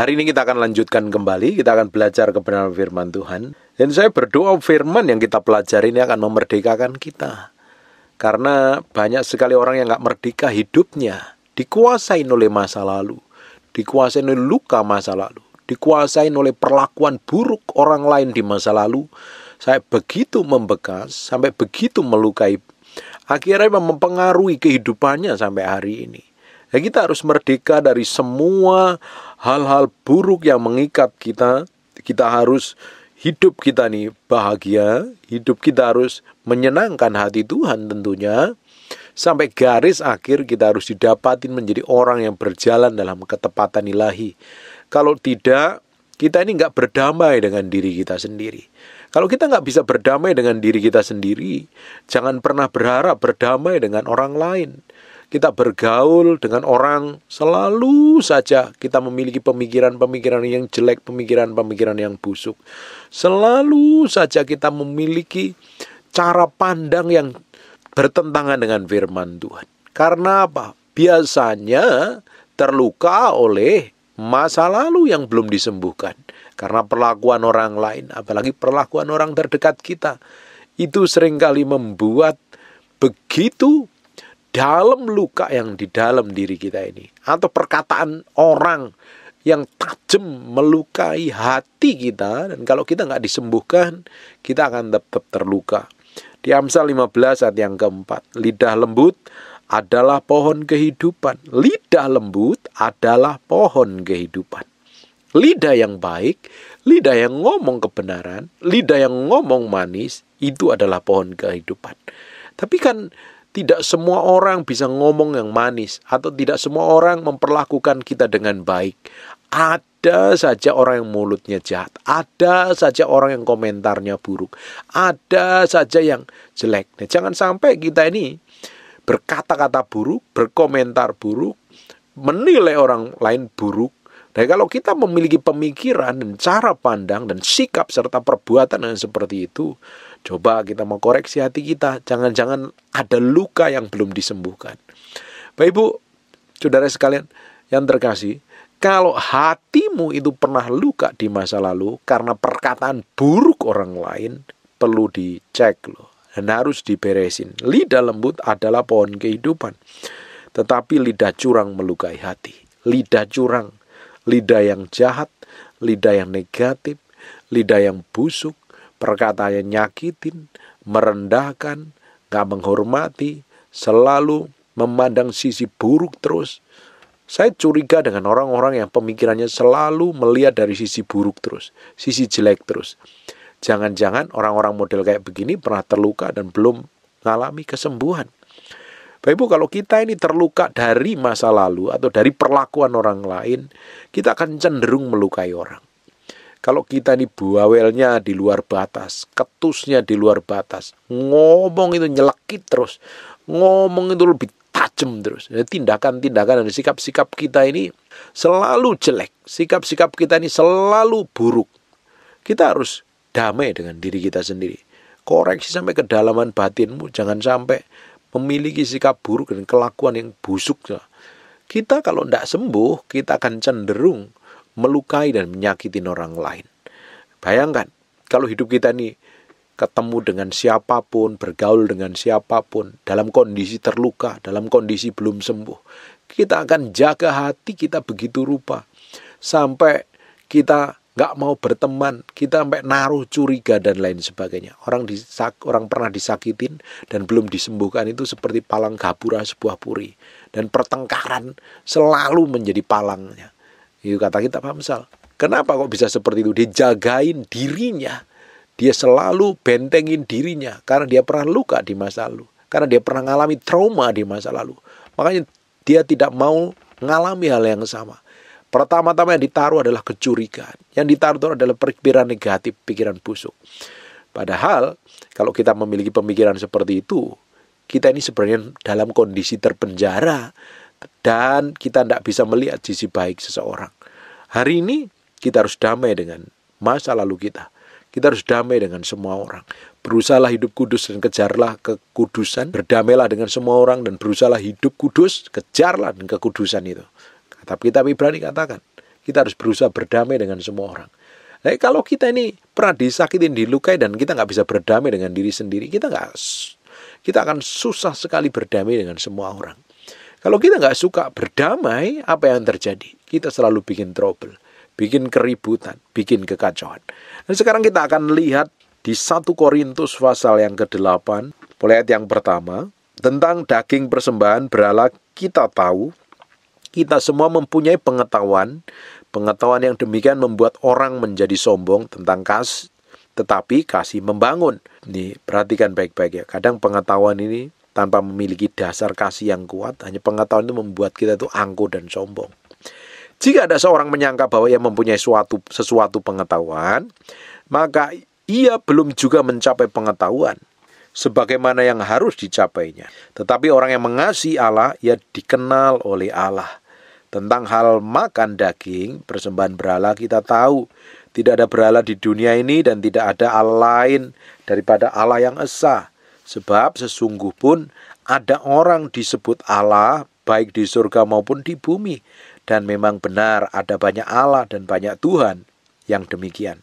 Hari ini kita akan lanjutkan kembali, kita akan belajar kebenaran firman Tuhan. Dan saya berdoa firman yang kita pelajari ini akan memerdekakan kita. Karena banyak sekali orang yang nggak merdeka hidupnya, dikuasai oleh masa lalu, dikuasai oleh luka masa lalu, dikuasai oleh perlakuan buruk orang lain di masa lalu. Saya begitu membekas, sampai begitu melukai, akhirnya mempengaruhi kehidupannya sampai hari ini. Ya kita harus merdeka dari semua hal-hal buruk yang mengikat kita. Kita harus hidup kita nih bahagia, hidup kita harus menyenangkan hati Tuhan tentunya. Sampai garis akhir kita harus didapatin menjadi orang yang berjalan dalam ketepatan ilahi. Kalau tidak, kita ini nggak berdamai dengan diri kita sendiri. Kalau kita nggak bisa berdamai dengan diri kita sendiri, jangan pernah berharap berdamai dengan orang lain kita bergaul dengan orang selalu saja kita memiliki pemikiran-pemikiran yang jelek, pemikiran-pemikiran yang busuk. Selalu saja kita memiliki cara pandang yang bertentangan dengan firman Tuhan. Karena apa? Biasanya terluka oleh masa lalu yang belum disembuhkan karena perlakuan orang lain, apalagi perlakuan orang terdekat kita. Itu seringkali membuat begitu dalam luka yang di dalam diri kita ini atau perkataan orang yang tajam melukai hati kita dan kalau kita nggak disembuhkan kita akan tetap terluka di Amsal 15 ayat yang keempat lidah lembut adalah pohon kehidupan lidah lembut adalah pohon kehidupan lidah yang baik lidah yang ngomong kebenaran lidah yang ngomong manis itu adalah pohon kehidupan tapi kan tidak semua orang bisa ngomong yang manis, atau tidak semua orang memperlakukan kita dengan baik. Ada saja orang yang mulutnya jahat, ada saja orang yang komentarnya buruk, ada saja yang jelek. Nah, jangan sampai kita ini berkata-kata buruk, berkomentar buruk, menilai orang lain buruk. Nah, kalau kita memiliki pemikiran dan cara pandang dan sikap serta perbuatan yang seperti itu, Coba kita mau koreksi hati kita, jangan-jangan ada luka yang belum disembuhkan. Bapak Ibu, saudara sekalian yang terkasih, kalau hatimu itu pernah luka di masa lalu karena perkataan buruk orang lain, perlu dicek loh dan harus diberesin. Lidah lembut adalah pohon kehidupan. Tetapi lidah curang melukai hati. Lidah curang, lidah yang jahat, lidah yang negatif, lidah yang busuk, perkataannya nyakitin, merendahkan, gak menghormati, selalu memandang sisi buruk terus. Saya curiga dengan orang-orang yang pemikirannya selalu melihat dari sisi buruk terus, sisi jelek terus. Jangan-jangan orang-orang model kayak begini pernah terluka dan belum mengalami kesembuhan. Bapak Ibu, kalau kita ini terluka dari masa lalu atau dari perlakuan orang lain, kita akan cenderung melukai orang. Kalau kita ini buawelnya di luar batas, ketusnya di luar batas, ngomong itu nyelekit terus, ngomong itu lebih tajam terus. Tindakan-tindakan dan sikap-sikap kita ini selalu jelek, sikap-sikap kita ini selalu buruk. Kita harus damai dengan diri kita sendiri. Koreksi sampai kedalaman batinmu, jangan sampai memiliki sikap buruk dan kelakuan yang busuk. Kita kalau tidak sembuh, kita akan cenderung melukai dan menyakiti orang lain. Bayangkan, kalau hidup kita ini ketemu dengan siapapun, bergaul dengan siapapun, dalam kondisi terluka, dalam kondisi belum sembuh, kita akan jaga hati kita begitu rupa. Sampai kita nggak mau berteman, kita sampai naruh curiga dan lain sebagainya. Orang disak, orang pernah disakitin dan belum disembuhkan itu seperti palang gapura sebuah puri. Dan pertengkaran selalu menjadi palangnya. Itu kata kita Pak Amsal. Kenapa kok bisa seperti itu? Dia jagain dirinya. Dia selalu bentengin dirinya karena dia pernah luka di masa lalu, karena dia pernah mengalami trauma di masa lalu. Makanya dia tidak mau mengalami hal yang sama. Pertama-tama yang ditaruh adalah kecurigaan. Yang ditaruh adalah pikiran negatif, pikiran busuk. Padahal kalau kita memiliki pemikiran seperti itu, kita ini sebenarnya dalam kondisi terpenjara dan kita tidak bisa melihat sisi baik seseorang. Hari ini kita harus damai dengan masa lalu kita. Kita harus damai dengan semua orang. Berusahalah hidup kudus dan kejarlah kekudusan. Berdamailah dengan semua orang dan berusahalah hidup kudus, kejarlah dan kekudusan itu. Tapi kita berani katakan, kita harus berusaha berdamai dengan semua orang. Nah, kalau kita ini pernah disakitin, dilukai dan kita nggak bisa berdamai dengan diri sendiri, kita nggak kita akan susah sekali berdamai dengan semua orang. Kalau kita nggak suka berdamai, apa yang terjadi? Kita selalu bikin trouble, bikin keributan, bikin kekacauan. Dan sekarang kita akan lihat di satu Korintus pasal yang ke-8, ayat yang pertama, tentang daging persembahan berhala kita tahu, kita semua mempunyai pengetahuan, pengetahuan yang demikian membuat orang menjadi sombong tentang kas, tetapi kasih membangun. Nih, perhatikan baik-baik ya. Kadang pengetahuan ini tanpa memiliki dasar kasih yang kuat, hanya pengetahuan itu membuat kita itu angkuh dan sombong. Jika ada seorang menyangka bahwa ia mempunyai suatu, sesuatu pengetahuan, maka ia belum juga mencapai pengetahuan sebagaimana yang harus dicapainya. Tetapi orang yang mengasihi Allah, ia dikenal oleh Allah. Tentang hal makan daging, persembahan berhala kita tahu. Tidak ada berhala di dunia ini dan tidak ada Allah lain daripada Allah yang esa. Sebab sesungguh pun ada orang disebut Allah baik di surga maupun di bumi. Dan memang benar ada banyak Allah dan banyak Tuhan yang demikian.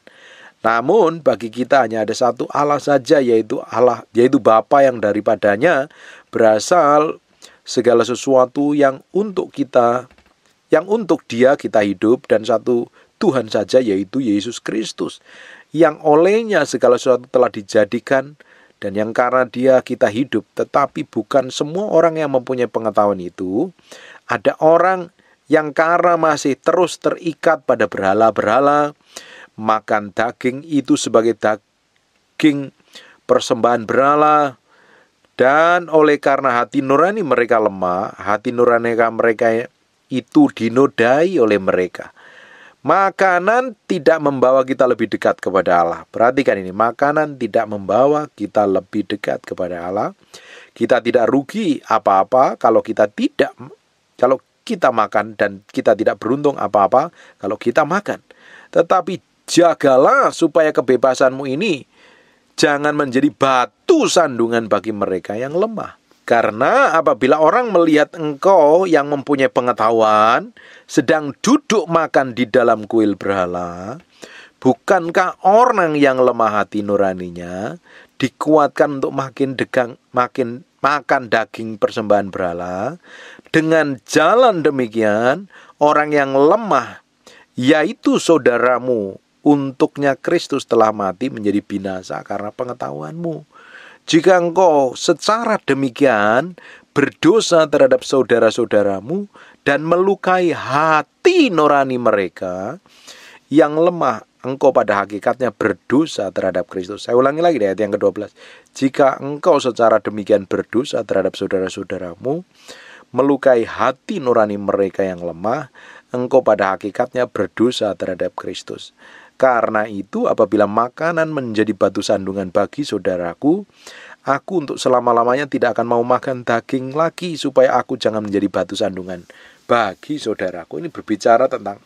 Namun bagi kita hanya ada satu Allah saja yaitu Allah yaitu Bapa yang daripadanya berasal segala sesuatu yang untuk kita yang untuk dia kita hidup dan satu Tuhan saja yaitu Yesus Kristus yang olehnya segala sesuatu telah dijadikan dan yang karena dia kita hidup tetapi bukan semua orang yang mempunyai pengetahuan itu ada orang yang karena masih terus terikat pada berhala-berhala, makan daging itu sebagai daging persembahan berhala, dan oleh karena hati nurani mereka lemah, hati nurani mereka itu dinodai oleh mereka. Makanan tidak membawa kita lebih dekat kepada Allah. Perhatikan ini, makanan tidak membawa kita lebih dekat kepada Allah. Kita tidak rugi apa-apa kalau kita tidak kalau kita makan dan kita tidak beruntung apa-apa kalau kita makan. Tetapi jagalah supaya kebebasanmu ini jangan menjadi batu sandungan bagi mereka yang lemah. Karena apabila orang melihat engkau yang mempunyai pengetahuan sedang duduk makan di dalam kuil berhala, bukankah orang yang lemah hati nuraninya dikuatkan untuk makin degang, makin makan daging persembahan berhala. Dengan jalan demikian, orang yang lemah, yaitu saudaramu, untuknya Kristus telah mati menjadi binasa karena pengetahuanmu. Jika engkau secara demikian berdosa terhadap saudara-saudaramu dan melukai hati nurani mereka, yang lemah, engkau pada hakikatnya berdosa terhadap Kristus. Saya ulangi lagi deh ayat yang ke-12. Jika engkau secara demikian berdosa terhadap saudara-saudaramu, melukai hati nurani mereka yang lemah, engkau pada hakikatnya berdosa terhadap Kristus. Karena itu, apabila makanan menjadi batu sandungan bagi saudaraku, aku untuk selama-lamanya tidak akan mau makan daging lagi, supaya aku jangan menjadi batu sandungan bagi saudaraku. Ini berbicara tentang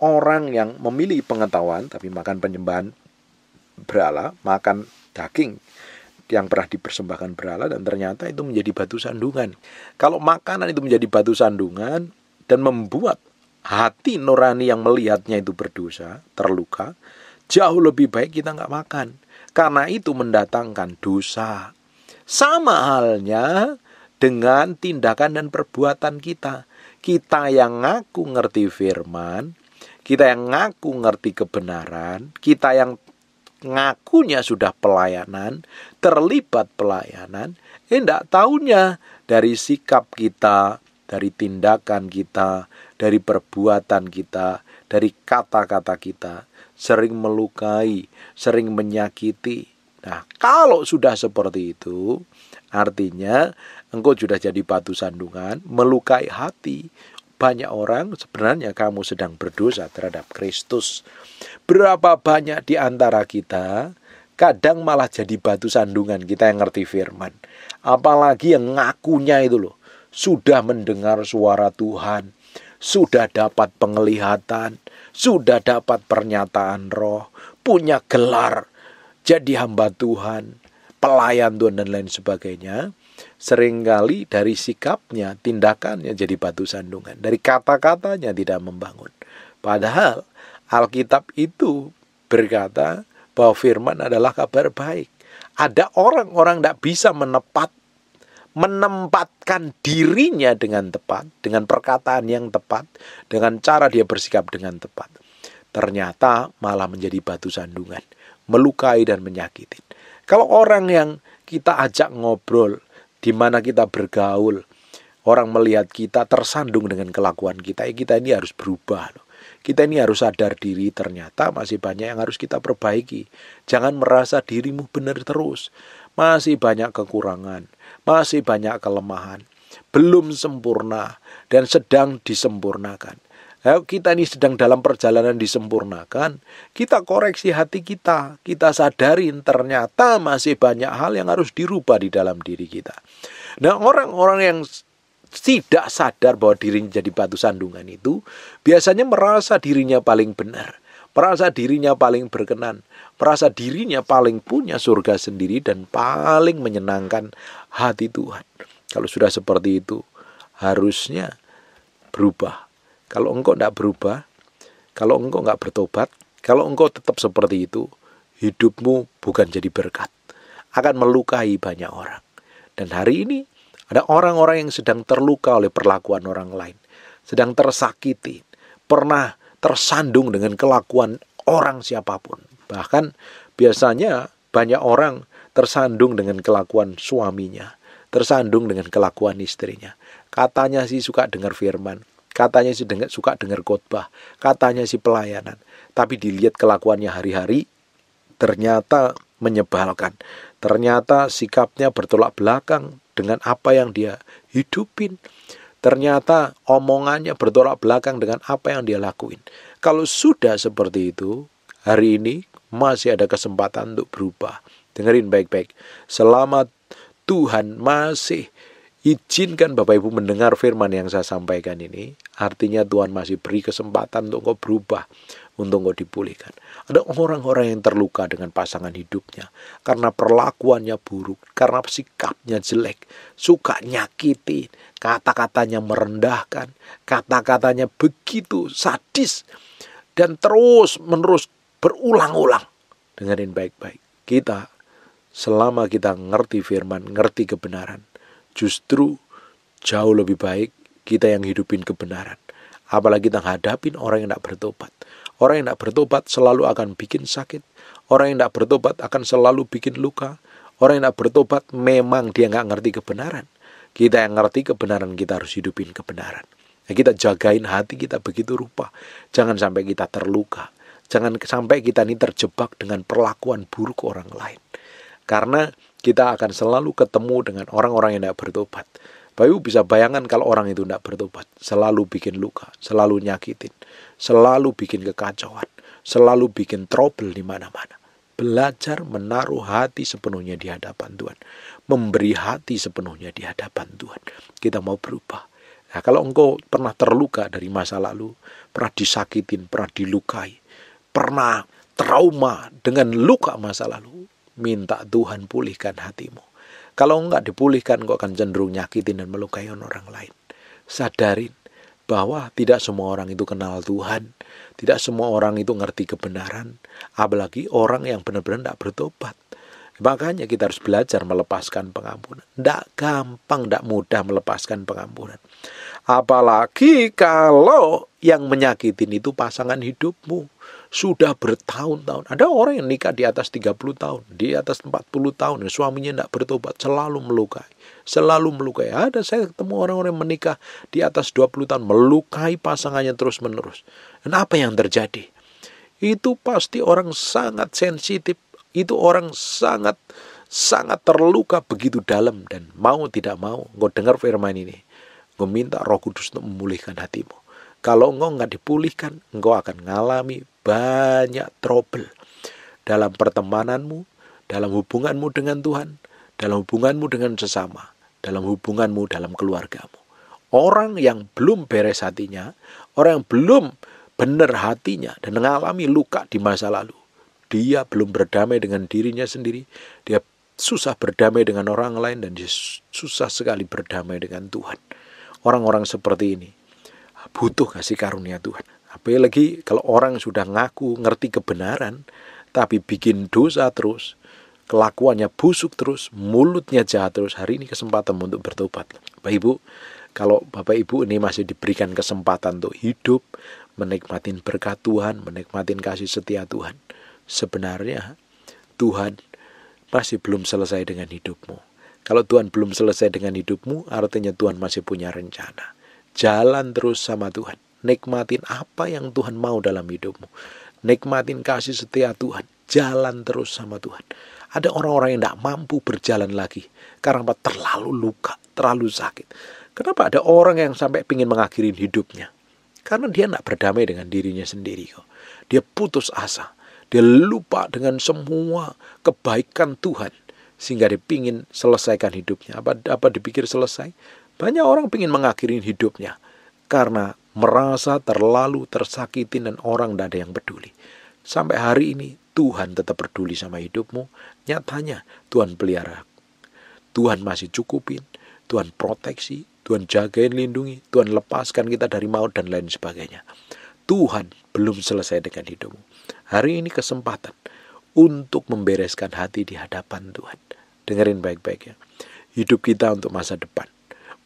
orang yang memilih pengetahuan tapi makan penyembahan berhala, makan daging yang pernah dipersembahkan berhala dan ternyata itu menjadi batu sandungan. Kalau makanan itu menjadi batu sandungan dan membuat hati nurani yang melihatnya itu berdosa, terluka, jauh lebih baik kita nggak makan. Karena itu mendatangkan dosa. Sama halnya dengan tindakan dan perbuatan kita. Kita yang ngaku ngerti firman, kita yang ngaku ngerti kebenaran, kita yang ngakunya sudah pelayanan, terlibat pelayanan, eh enggak dari sikap kita, dari tindakan kita, dari perbuatan kita, dari kata-kata kita, sering melukai, sering menyakiti. Nah, kalau sudah seperti itu, artinya engkau sudah jadi batu sandungan, melukai hati banyak orang sebenarnya kamu sedang berdosa terhadap Kristus. Berapa banyak di antara kita kadang malah jadi batu sandungan kita yang ngerti firman. Apalagi yang ngakunya itu loh, sudah mendengar suara Tuhan, sudah dapat penglihatan, sudah dapat pernyataan roh, punya gelar, jadi hamba Tuhan, pelayan Tuhan dan lain sebagainya seringkali dari sikapnya, tindakannya jadi batu sandungan. Dari kata-katanya tidak membangun. Padahal Alkitab itu berkata bahwa firman adalah kabar baik. Ada orang-orang tidak bisa menepat menempatkan dirinya dengan tepat, dengan perkataan yang tepat, dengan cara dia bersikap dengan tepat. Ternyata malah menjadi batu sandungan, melukai dan menyakiti. Kalau orang yang kita ajak ngobrol di mana kita bergaul, orang melihat kita tersandung dengan kelakuan kita, ya kita ini harus berubah. Loh. Kita ini harus sadar diri ternyata masih banyak yang harus kita perbaiki. Jangan merasa dirimu benar terus. Masih banyak kekurangan, masih banyak kelemahan, belum sempurna dan sedang disempurnakan kita ini sedang dalam perjalanan disempurnakan, kita koreksi hati kita, kita sadarin ternyata masih banyak hal yang harus dirubah di dalam diri kita. Nah, orang-orang yang tidak sadar bahwa dirinya jadi batu sandungan itu biasanya merasa dirinya paling benar, merasa dirinya paling berkenan, merasa dirinya paling punya surga sendiri dan paling menyenangkan hati Tuhan. Kalau sudah seperti itu, harusnya berubah kalau engkau tidak berubah, kalau engkau nggak bertobat, kalau engkau tetap seperti itu, hidupmu bukan jadi berkat. Akan melukai banyak orang. Dan hari ini ada orang-orang yang sedang terluka oleh perlakuan orang lain. Sedang tersakiti. Pernah tersandung dengan kelakuan orang siapapun. Bahkan biasanya banyak orang tersandung dengan kelakuan suaminya. Tersandung dengan kelakuan istrinya. Katanya sih suka dengar firman katanya si dengar suka dengar khotbah, katanya si pelayanan. Tapi dilihat kelakuannya hari-hari, ternyata menyebalkan. Ternyata sikapnya bertolak belakang dengan apa yang dia hidupin. Ternyata omongannya bertolak belakang dengan apa yang dia lakuin. Kalau sudah seperti itu, hari ini masih ada kesempatan untuk berubah. Dengerin baik-baik. Selamat Tuhan masih Izinkan Bapak Ibu mendengar firman yang saya sampaikan ini. Artinya Tuhan masih beri kesempatan untuk kau berubah, untuk kau dipulihkan. Ada orang-orang yang terluka dengan pasangan hidupnya karena perlakuannya buruk, karena sikapnya jelek, suka nyakitin, kata-katanya merendahkan, kata-katanya begitu sadis dan terus menerus berulang-ulang. Dengerin baik-baik. Kita selama kita ngerti firman, ngerti kebenaran, Justru jauh lebih baik kita yang hidupin kebenaran. Apalagi kita hadapin orang yang tidak bertobat. Orang yang tidak bertobat selalu akan bikin sakit. Orang yang tidak bertobat akan selalu bikin luka. Orang yang tidak bertobat memang dia nggak ngerti kebenaran. Kita yang ngerti kebenaran kita harus hidupin kebenaran. Ya, kita jagain hati kita begitu rupa. Jangan sampai kita terluka. Jangan sampai kita ini terjebak dengan perlakuan buruk orang lain. Karena kita akan selalu ketemu dengan orang-orang yang tidak bertobat. Bayu bisa bayangkan kalau orang itu tidak bertobat, selalu bikin luka, selalu nyakitin, selalu bikin kekacauan, selalu bikin trouble di mana-mana. Belajar menaruh hati sepenuhnya di hadapan Tuhan. Memberi hati sepenuhnya di hadapan Tuhan. Kita mau berubah. Nah, kalau engkau pernah terluka dari masa lalu, pernah disakitin, pernah dilukai, pernah trauma dengan luka masa lalu, Minta Tuhan pulihkan hatimu. Kalau enggak dipulihkan, kau akan cenderung nyakitin dan melukai orang lain. Sadarin bahwa tidak semua orang itu kenal Tuhan. Tidak semua orang itu ngerti kebenaran. Apalagi orang yang benar-benar tidak bertobat. Makanya kita harus belajar melepaskan pengampunan. Tidak gampang, tidak mudah melepaskan pengampunan. Apalagi kalau yang menyakitin itu pasangan hidupmu sudah bertahun-tahun. Ada orang yang nikah di atas 30 tahun, di atas 40 tahun, yang suaminya tidak bertobat, selalu melukai. Selalu melukai. Ada saya ketemu orang-orang yang menikah di atas 20 tahun, melukai pasangannya terus-menerus. Dan apa yang terjadi? Itu pasti orang sangat sensitif, itu orang sangat sangat terluka begitu dalam dan mau tidak mau gue dengar firman ini gue minta roh kudus untuk memulihkan hatimu kalau engkau nggak dipulihkan engkau akan mengalami banyak trouble dalam pertemananmu, dalam hubunganmu dengan Tuhan, dalam hubunganmu dengan sesama, dalam hubunganmu dalam keluargamu. Orang yang belum beres hatinya, orang yang belum benar hatinya dan mengalami luka di masa lalu, dia belum berdamai dengan dirinya sendiri, dia susah berdamai dengan orang lain dan dia susah sekali berdamai dengan Tuhan. Orang-orang seperti ini butuh kasih karunia Tuhan. Apalagi kalau orang sudah ngaku ngerti kebenaran tapi bikin dosa terus, kelakuannya busuk terus, mulutnya jahat terus, hari ini kesempatan untuk bertobat. Bapak Ibu, kalau Bapak Ibu ini masih diberikan kesempatan untuk hidup, menikmati berkat Tuhan, menikmati kasih setia Tuhan, sebenarnya Tuhan masih belum selesai dengan hidupmu. Kalau Tuhan belum selesai dengan hidupmu, artinya Tuhan masih punya rencana. Jalan terus sama Tuhan Nikmatin apa yang Tuhan mau dalam hidupmu. Nikmatin kasih setia Tuhan. Jalan terus sama Tuhan. Ada orang-orang yang tidak mampu berjalan lagi. Karena apa? Terlalu luka, terlalu sakit. Kenapa ada orang yang sampai ingin mengakhiri hidupnya? Karena dia tidak berdamai dengan dirinya sendiri. Kok. Dia putus asa. Dia lupa dengan semua kebaikan Tuhan. Sehingga dia ingin selesaikan hidupnya. Apa, apa dipikir selesai? Banyak orang ingin mengakhiri hidupnya. Karena merasa terlalu tersakiti dan orang tidak ada yang peduli. Sampai hari ini Tuhan tetap peduli sama hidupmu. Nyatanya Tuhan pelihara. Tuhan masih cukupin. Tuhan proteksi. Tuhan jagain lindungi. Tuhan lepaskan kita dari maut dan lain sebagainya. Tuhan belum selesai dengan hidupmu. Hari ini kesempatan untuk membereskan hati di hadapan Tuhan. Dengerin baik-baik ya. Hidup kita untuk masa depan.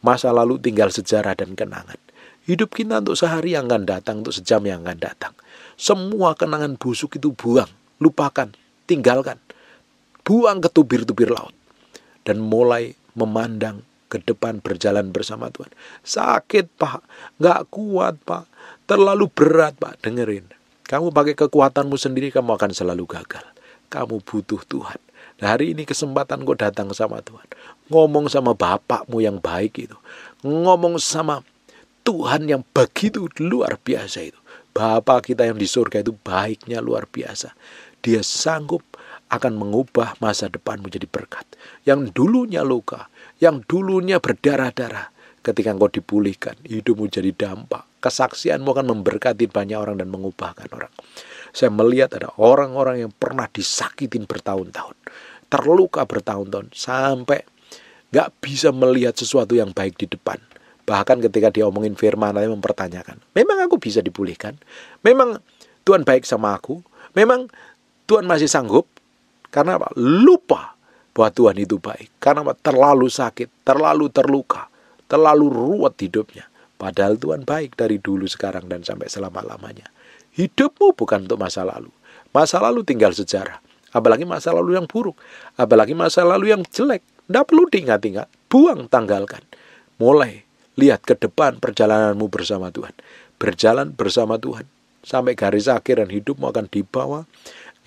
Masa lalu tinggal sejarah dan kenangan. Hidup kita untuk sehari yang akan datang, untuk sejam yang akan datang. Semua kenangan busuk itu buang, lupakan, tinggalkan. Buang ke tubir-tubir laut. Dan mulai memandang ke depan berjalan bersama Tuhan. Sakit pak, gak kuat pak, terlalu berat pak, dengerin. Kamu pakai kekuatanmu sendiri kamu akan selalu gagal. Kamu butuh Tuhan. Nah, hari ini kesempatan kau datang sama Tuhan. Ngomong sama bapakmu yang baik itu. Ngomong sama Tuhan yang begitu luar biasa itu. Bapa kita yang di surga itu baiknya luar biasa. Dia sanggup akan mengubah masa depan menjadi berkat. Yang dulunya luka, yang dulunya berdarah-darah. Ketika engkau dipulihkan, hidupmu jadi dampak. Kesaksianmu akan memberkati banyak orang dan mengubahkan orang. Saya melihat ada orang-orang yang pernah disakitin bertahun-tahun. Terluka bertahun-tahun. Sampai gak bisa melihat sesuatu yang baik di depan Bahkan ketika dia omongin firman Allah mempertanyakan. Memang aku bisa dipulihkan. Memang Tuhan baik sama aku. Memang Tuhan masih sanggup. Karena apa? Lupa bahwa Tuhan itu baik. Karena apa? Terlalu sakit, terlalu terluka, terlalu ruwet hidupnya. Padahal Tuhan baik dari dulu, sekarang, dan sampai selama-lamanya. Hidupmu bukan untuk masa lalu. Masa lalu tinggal sejarah. Apalagi masa lalu yang buruk. Apalagi masa lalu yang jelek. Tidak perlu diingat-ingat. Buang, tanggalkan. Mulai Lihat ke depan perjalananmu bersama Tuhan. Berjalan bersama Tuhan. Sampai garis akhir dan hidupmu akan dibawa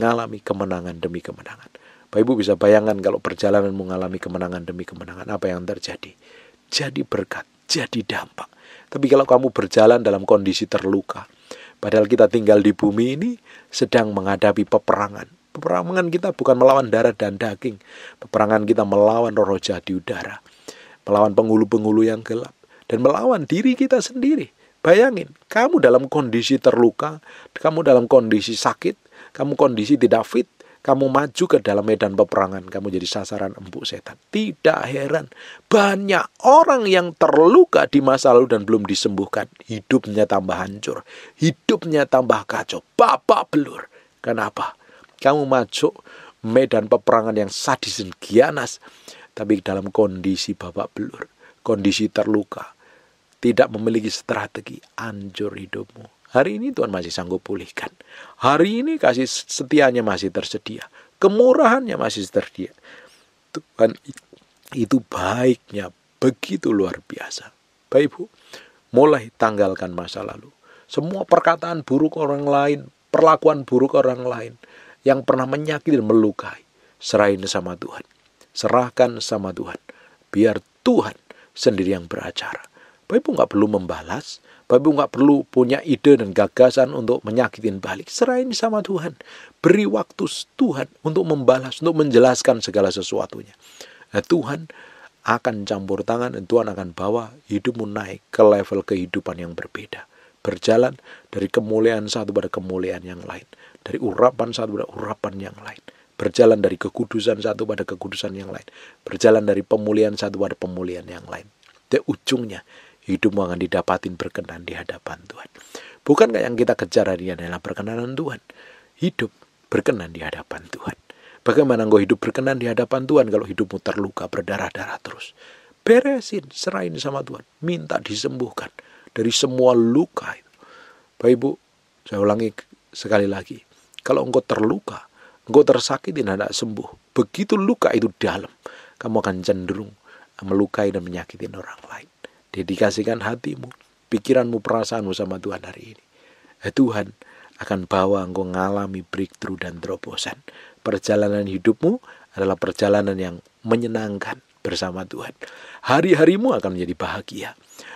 ngalami kemenangan demi kemenangan. Bapak Ibu bisa bayangkan kalau perjalananmu mengalami kemenangan demi kemenangan apa yang terjadi. Jadi berkat, jadi dampak. Tapi kalau kamu berjalan dalam kondisi terluka, padahal kita tinggal di bumi ini sedang menghadapi peperangan. Peperangan kita bukan melawan darah dan daging. Peperangan kita melawan roh jahat di udara. Melawan penghulu-penghulu yang gelap dan melawan diri kita sendiri. Bayangin, kamu dalam kondisi terluka, kamu dalam kondisi sakit, kamu kondisi tidak fit, kamu maju ke dalam medan peperangan, kamu jadi sasaran empuk setan. Tidak heran, banyak orang yang terluka di masa lalu dan belum disembuhkan. Hidupnya tambah hancur, hidupnya tambah kacau, babak belur. Kenapa? Kamu maju medan peperangan yang sadis dan kianas, tapi dalam kondisi babak belur, kondisi terluka, tidak memiliki strategi, anjur hidupmu. Hari ini Tuhan masih sanggup pulihkan. Hari ini kasih setianya masih tersedia. Kemurahannya masih tersedia. Tuhan itu baiknya begitu luar biasa. Baik Ibu, mulai tanggalkan masa lalu. Semua perkataan buruk orang lain, perlakuan buruk orang lain yang pernah menyakiti dan melukai. Serahin sama Tuhan. Serahkan sama Tuhan. Biar Tuhan sendiri yang beracara. Bapak Ibu nggak perlu membalas, Bapak Ibu nggak perlu punya ide dan gagasan untuk menyakitin balik. Serahin sama Tuhan. Beri waktu Tuhan untuk membalas, untuk menjelaskan segala sesuatunya. Nah, Tuhan akan campur tangan dan Tuhan akan bawa hidupmu naik ke level kehidupan yang berbeda. Berjalan dari kemuliaan satu pada kemuliaan yang lain. Dari urapan satu pada urapan yang lain. Berjalan dari kekudusan satu pada kekudusan yang lain. Berjalan dari pemulihan satu pada pemulihan yang lain. Dan ujungnya hidupmu akan didapatin berkenan di hadapan Tuhan. Bukan yang kita kejar hari ini adalah perkenanan Tuhan. Hidup berkenan di hadapan Tuhan. Bagaimana engkau hidup berkenan di hadapan Tuhan kalau hidupmu terluka berdarah-darah terus? Beresin, serahin sama Tuhan. Minta disembuhkan dari semua luka itu. Bapak Ibu, saya ulangi sekali lagi. Kalau engkau terluka, engkau tersakiti dan tidak sembuh. Begitu luka itu dalam, kamu akan cenderung melukai dan menyakiti orang lain. Dedikasikan hatimu, pikiranmu, perasaanmu sama Tuhan hari ini. Eh, Tuhan akan bawa engkau mengalami breakthrough dan terobosan. Perjalanan hidupmu adalah perjalanan yang menyenangkan bersama Tuhan. Hari-harimu akan menjadi bahagia.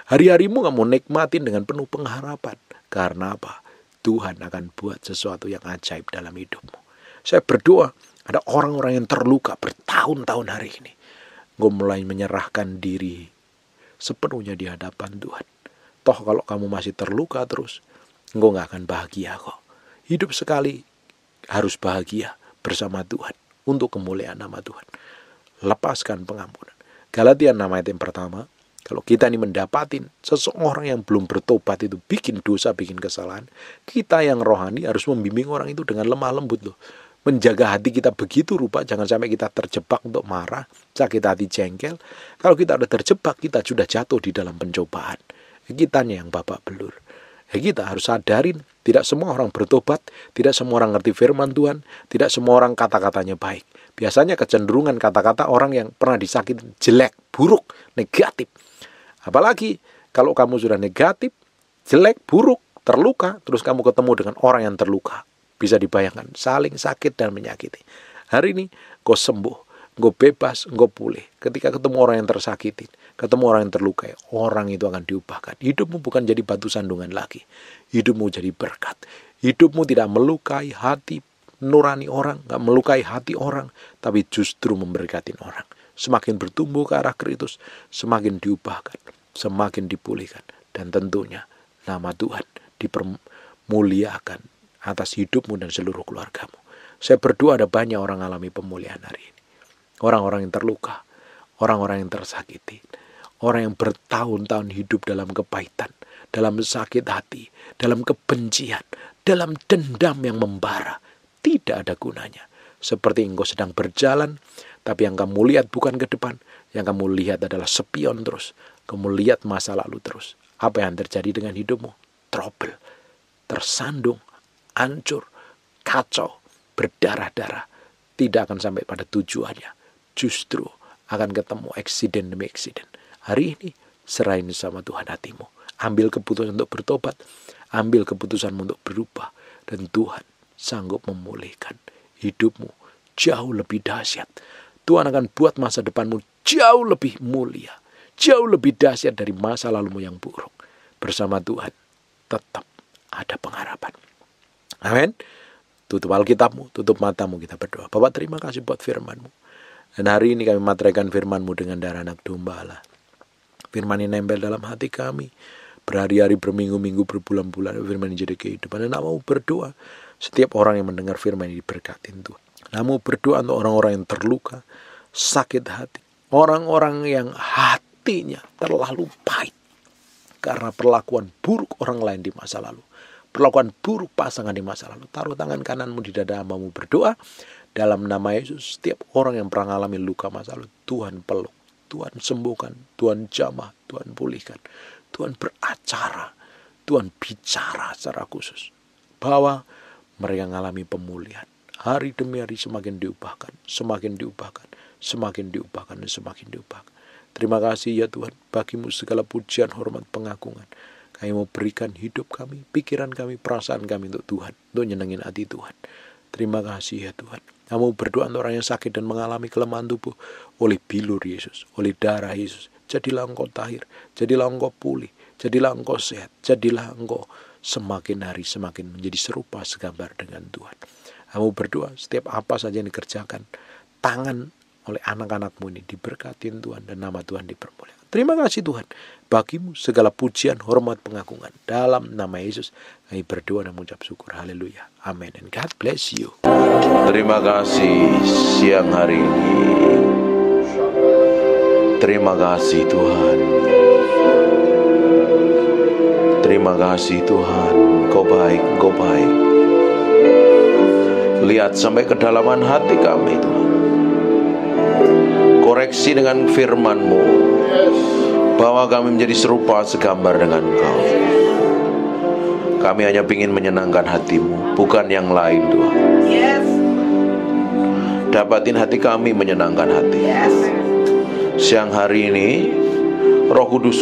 Hari-harimu kamu nikmatin dengan penuh pengharapan. Karena apa? Tuhan akan buat sesuatu yang ajaib dalam hidupmu. Saya berdoa ada orang-orang yang terluka bertahun-tahun hari ini. Engkau mulai menyerahkan diri sepenuhnya di hadapan Tuhan. Toh kalau kamu masih terluka terus, engkau nggak akan bahagia kok. Hidup sekali harus bahagia bersama Tuhan untuk kemuliaan nama Tuhan. Lepaskan pengampunan. Galatia nama itu yang pertama, kalau kita ini mendapatin seseorang yang belum bertobat itu bikin dosa, bikin kesalahan, kita yang rohani harus membimbing orang itu dengan lemah lembut loh menjaga hati kita begitu rupa jangan sampai kita terjebak untuk marah sakit hati jengkel kalau kita sudah terjebak kita sudah jatuh di dalam pencobaan kita yang bapak belur ya, kita harus sadarin tidak semua orang bertobat tidak semua orang ngerti firman Tuhan tidak semua orang kata-katanya baik biasanya kecenderungan kata-kata orang yang pernah disakit jelek buruk negatif apalagi kalau kamu sudah negatif jelek buruk terluka terus kamu ketemu dengan orang yang terluka bisa dibayangkan, saling sakit dan menyakiti. Hari ini kau sembuh, kau bebas, kau pulih. Ketika ketemu orang yang tersakiti, ketemu orang yang terlukai, orang itu akan diubahkan. Hidupmu bukan jadi batu sandungan lagi. Hidupmu jadi berkat. Hidupmu tidak melukai hati nurani orang, nggak melukai hati orang, tapi justru memberkatin orang. Semakin bertumbuh ke arah Kristus, semakin diubahkan, semakin dipulihkan. Dan tentunya nama Tuhan dipermuliakan atas hidupmu dan seluruh keluargamu. Saya berdoa ada banyak orang alami pemulihan hari ini. Orang-orang yang terluka, orang-orang yang tersakiti, orang yang bertahun-tahun hidup dalam kepahitan, dalam sakit hati, dalam kebencian, dalam dendam yang membara. Tidak ada gunanya. Seperti engkau sedang berjalan, tapi yang kamu lihat bukan ke depan, yang kamu lihat adalah sepion terus. Kamu lihat masa lalu terus. Apa yang terjadi dengan hidupmu? Trouble, tersandung, hancur, kacau, berdarah-darah, tidak akan sampai pada tujuannya. Justru akan ketemu eksiden demi eksiden. Hari ini serahin sama Tuhan hatimu. Ambil keputusan untuk bertobat. Ambil keputusan untuk berubah. Dan Tuhan sanggup memulihkan hidupmu jauh lebih dahsyat. Tuhan akan buat masa depanmu jauh lebih mulia. Jauh lebih dahsyat dari masa lalumu yang buruk. Bersama Tuhan tetap ada pengharapan. Amin. Tutup Alkitabmu, tutup matamu kita berdoa. Bapak terima kasih buat firmanmu. Dan hari ini kami materaikan firmanmu dengan darah anak domba Allah. Firman ini nempel dalam hati kami. Berhari-hari, berminggu-minggu, berbulan-bulan. Firman ini jadi kehidupan. Dan mau berdoa. Setiap orang yang mendengar firman ini diberkatin Tuhan. Namun berdoa untuk orang-orang yang terluka, sakit hati. Orang-orang yang hatinya terlalu pahit karena perlakuan buruk orang lain di masa lalu perlakuan buruk pasangan di masa lalu. Taruh tangan kananmu di dada hambamu berdoa. Dalam nama Yesus, setiap orang yang pernah mengalami luka masa lalu, Tuhan peluk, Tuhan sembuhkan, Tuhan jamah, Tuhan pulihkan. Tuhan beracara, Tuhan bicara secara khusus. Bahwa mereka mengalami pemulihan. Hari demi hari semakin diubahkan, semakin diubahkan, semakin diubahkan, dan semakin diubahkan. Terima kasih ya Tuhan, bagimu segala pujian, hormat, pengagungan kami mau berikan hidup kami, pikiran kami, perasaan kami untuk Tuhan, untuk nyenengin hati Tuhan. Terima kasih ya Tuhan. Kamu berdoa untuk orang yang sakit dan mengalami kelemahan tubuh oleh bilur Yesus, oleh darah Yesus. Jadilah engkau tahir, jadilah engkau pulih, jadilah engkau sehat, jadilah engkau semakin hari semakin menjadi serupa segambar dengan Tuhan. Kamu berdoa setiap apa saja yang dikerjakan, tangan oleh anak-anakmu ini diberkati Tuhan dan nama Tuhan dipermuliakan. Terima kasih Tuhan. Bagimu segala pujian, hormat, pengagungan. Dalam nama Yesus, kami berdoa dan mengucap syukur. Haleluya. Amin. And God bless you. Terima kasih siang hari ini. Terima kasih Tuhan. Terima kasih Tuhan. Kau baik, kau baik. Lihat sampai kedalaman hati kami Tuhan. Koreksi dengan firman-Mu. Yes bahwa kami menjadi serupa segambar dengan Engkau. Kami hanya ingin menyenangkan hatimu, bukan yang lain Tuhan. Dapatin hati kami menyenangkan hati. Siang hari ini, Roh Kudus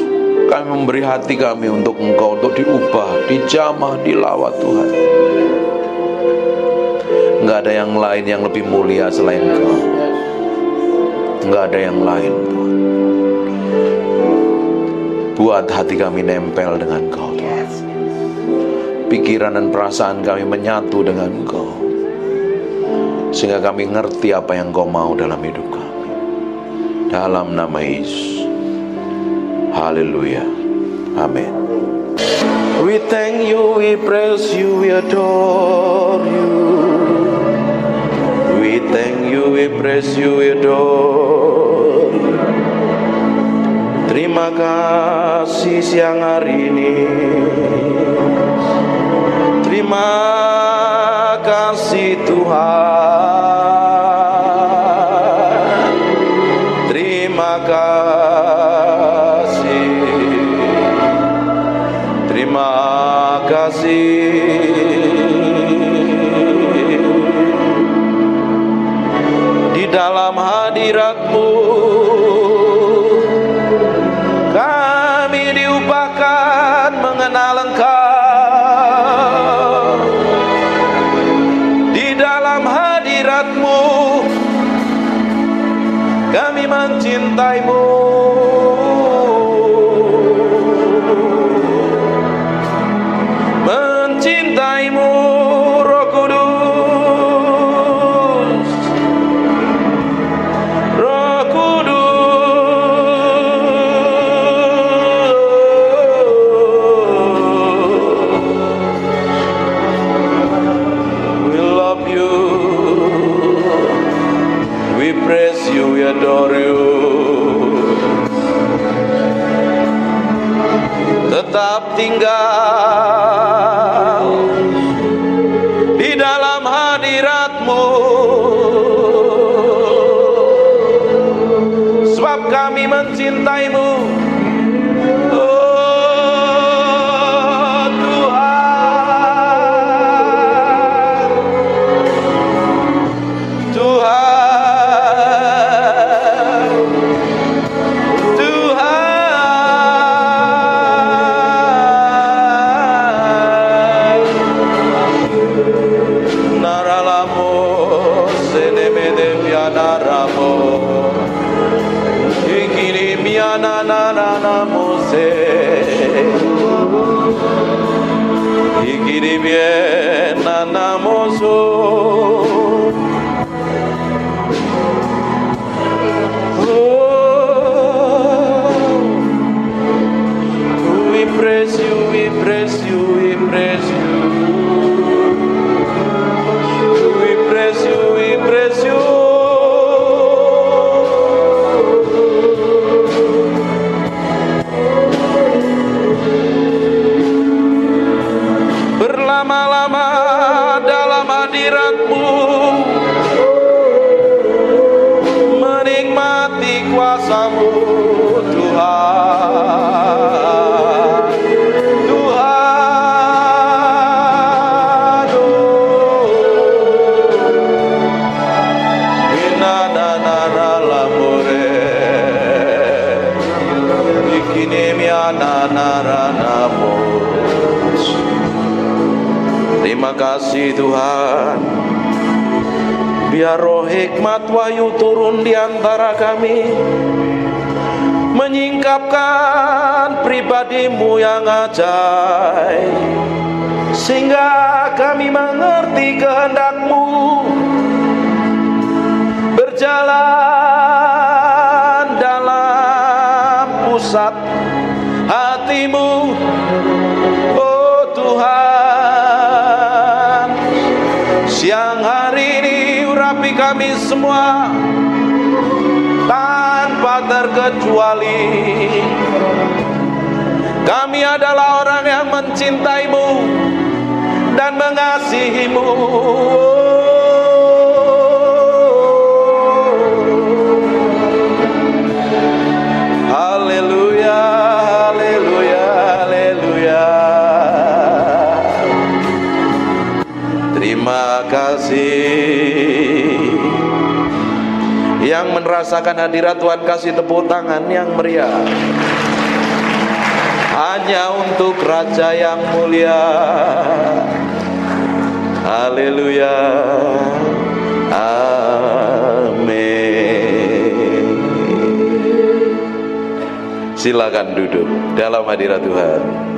kami memberi hati kami untuk Engkau untuk diubah, dijamah, dilawat Tuhan. Enggak ada yang lain yang lebih mulia selain Engkau. Enggak ada yang lain Tuhan. Buat hati kami nempel dengan Kau Tuhan. Pikiran dan perasaan kami menyatu dengan Kau. Sehingga kami ngerti apa yang Kau mau dalam hidup kami. Dalam nama Yesus. Haleluya. Amin. We thank you, we praise you, we adore you. We thank you, we praise you, we adore you Terima kasih siang hari ini. Terima kasih Tuhan. kuasamu Tuhan Tuhan nana nanara lamore Ikini mia nana rana Terima kasih Tuhan Biar hikmat wahyu turun di antara kami menyingkapkan pribadimu yang ajaib sehingga kami mengerti kehendakmu berjalan kami semua tanpa terkecuali kami adalah orang yang mencintaimu dan mengasihimu merasakan hadirat Tuhan kasih tepuk tangan yang meriah hanya untuk Raja yang mulia Haleluya Amin Silakan duduk dalam hadirat Tuhan